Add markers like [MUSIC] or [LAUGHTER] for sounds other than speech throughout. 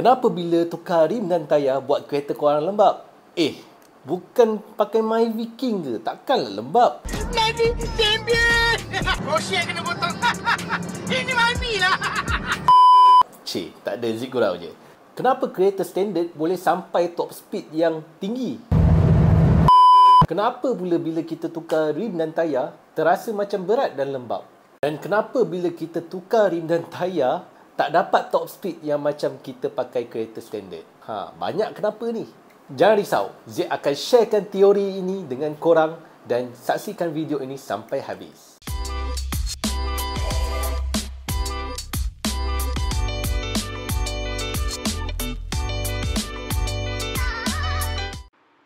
Kenapa bila tukar rim dan tayar buat kereta korang lembab? Eh, bukan pakai My Viking ke? Takkanlah lembab. Nanti champion! Roshi yang kena potong. [LAUGHS] Ini Mami lah. [LAUGHS] Cik, tak ada zigurau je. Kenapa kereta standard boleh sampai top speed yang tinggi? Kenapa pula bila kita tukar rim dan tayar terasa macam berat dan lembab? Dan kenapa bila kita tukar rim dan tayar tak dapat top speed yang macam kita pakai kereta standard. Ha, banyak kenapa ni? Jangan risau, Z akan sharekan teori ini dengan korang dan saksikan video ini sampai habis.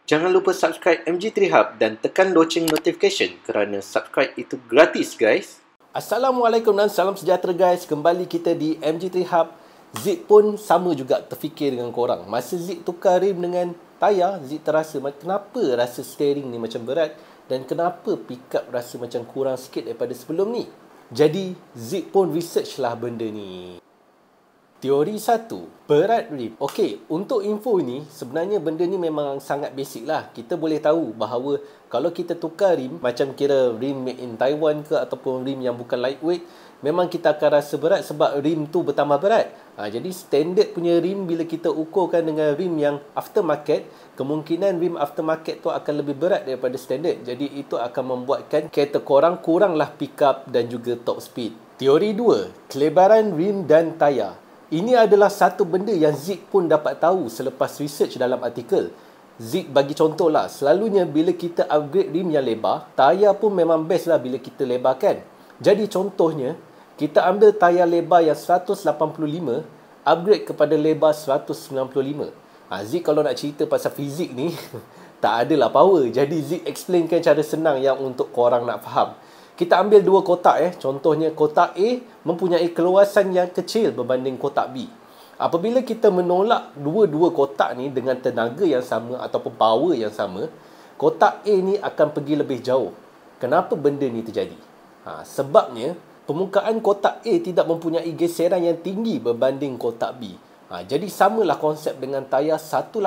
Jangan lupa subscribe MG3 Hub dan tekan loceng notification kerana subscribe itu gratis guys. Assalamualaikum dan salam sejahtera guys. Kembali kita di MG3 Hub. Zip pun sama juga terfikir dengan korang. Masa Zip tukar rim dengan tayar, Zip terasa kenapa rasa steering ni macam berat dan kenapa pickup rasa macam kurang sikit daripada sebelum ni. Jadi, Zip pun research lah benda ni. Teori satu berat rib. Okey, untuk info ini, sebenarnya benda ni memang sangat basic lah. Kita boleh tahu bahawa kalau kita tukar rim, macam kira rim made in Taiwan ke ataupun rim yang bukan lightweight, memang kita akan rasa berat sebab rim tu bertambah berat. Ha, jadi standard punya rim bila kita ukurkan dengan rim yang aftermarket, kemungkinan rim aftermarket tu akan lebih berat daripada standard. Jadi itu akan membuatkan kereta korang kuranglah pick up dan juga top speed. Teori dua kelebaran rim dan tayar. Ini adalah satu benda yang Zik pun dapat tahu selepas research dalam artikel. Zik bagi contoh lah, selalunya bila kita upgrade rim yang lebar, tayar pun memang best lah bila kita lebarkan. Jadi contohnya, kita ambil tayar lebar yang 185, upgrade kepada lebar 195. Ha, Zeke kalau nak cerita pasal fizik ni, [LAUGHS] tak adalah power. Jadi Zik explainkan cara senang yang untuk korang nak faham. Kita ambil dua kotak eh. Contohnya kotak A mempunyai keluasan yang kecil berbanding kotak B. Apabila kita menolak dua-dua kotak ni dengan tenaga yang sama ataupun power yang sama, kotak A ni akan pergi lebih jauh. Kenapa benda ni terjadi? Ha, sebabnya permukaan kotak A tidak mempunyai geseran yang tinggi berbanding kotak B. Ha, jadi samalah konsep dengan tayar 185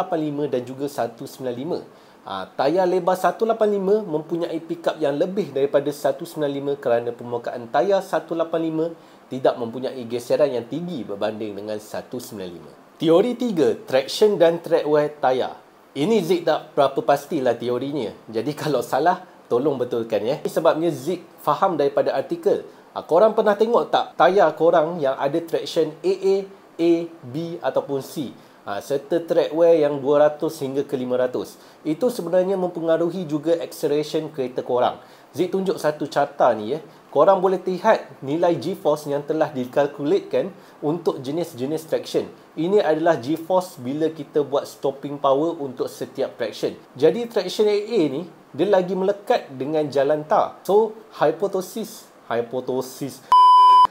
dan juga 195. Uh, tayar lebar 185 mempunyai pickup yang lebih daripada 195 kerana permukaan tayar 185 tidak mempunyai geseran yang tinggi berbanding dengan 195. Teori 3, traction dan track wear tayar. Ini Zig tak berapa pastilah teorinya. Jadi kalau salah, tolong betulkan ya. Sebabnya Zig faham daripada artikel. Uh, korang pernah tengok tak tayar korang yang ada traction AA, A, B ataupun C? ha, serta track yang 200 hingga ke 500. Itu sebenarnya mempengaruhi juga acceleration kereta korang. Zik tunjuk satu carta ni ya. Korang boleh lihat nilai G-force yang telah dikalkulatkan untuk jenis-jenis traction. Ini adalah G-force bila kita buat stopping power untuk setiap traction. Jadi traction AA ni, dia lagi melekat dengan jalan tar. So, hipotesis, hipotesis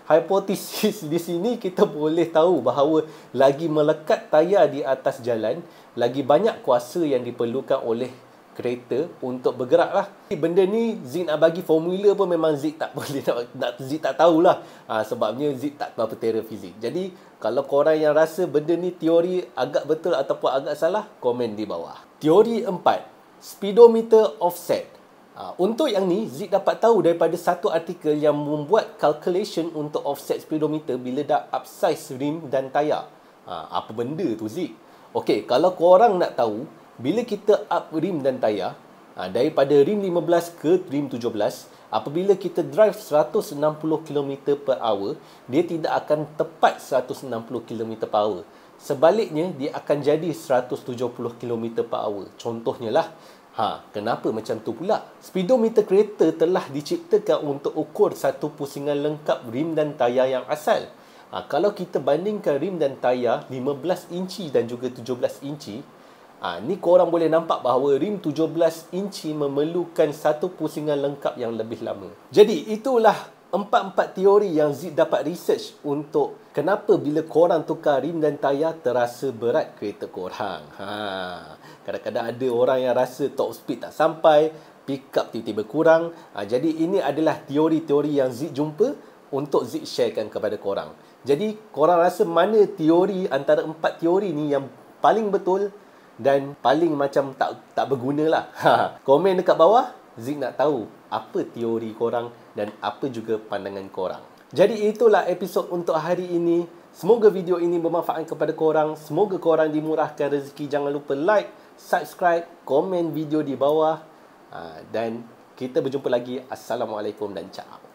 hipotesis di sini kita boleh tahu bahawa lagi melekat tayar di atas jalan, lagi banyak kuasa yang diperlukan oleh kereta untuk bergerak lah. Benda ni Zik nak bagi formula pun memang Zik tak [LAUGHS] boleh nak, nak Zik tak tahulah. Ha, sebabnya Zik tak tahu apa fizik. Jadi kalau korang yang rasa benda ni teori agak betul ataupun agak salah, komen di bawah. Teori 4. Speedometer offset. Ha, untuk yang ni, Zik dapat tahu daripada satu artikel yang membuat calculation untuk offset speedometer bila dah upsize rim dan tayar. Ha, apa benda tu Zik? Okey, kalau korang nak tahu, bila kita up rim dan tayar, ha, daripada rim 15 ke rim 17, apabila kita drive 160km per hour, dia tidak akan tepat 160km per hour. Sebaliknya, dia akan jadi 170km per hour. Contohnya lah, Ha, kenapa macam tu pula? Speedometer kereta telah diciptakan untuk ukur satu pusingan lengkap rim dan tayar yang asal. Ha, kalau kita bandingkan rim dan tayar 15 inci dan juga 17 inci, ha, ni korang boleh nampak bahawa rim 17 inci memerlukan satu pusingan lengkap yang lebih lama. Jadi itulah empat-empat teori yang Zid dapat research untuk kenapa bila korang tukar rim dan tayar terasa berat kereta korang. Ha. Kadang-kadang ada orang yang rasa top speed tak sampai, pick up tiba-tiba kurang. Ha, jadi ini adalah teori-teori yang Zid jumpa untuk Zid sharekan kepada korang. Jadi korang rasa mana teori antara empat teori ni yang paling betul dan paling macam tak tak berguna lah. Ha. Komen dekat bawah Zik nak tahu apa teori korang dan apa juga pandangan korang. Jadi itulah episod untuk hari ini. Semoga video ini bermanfaat kepada korang. Semoga korang dimurahkan rezeki. Jangan lupa like, subscribe, komen video di bawah. Ah, dan kita berjumpa lagi. Assalamualaikum dan ciao.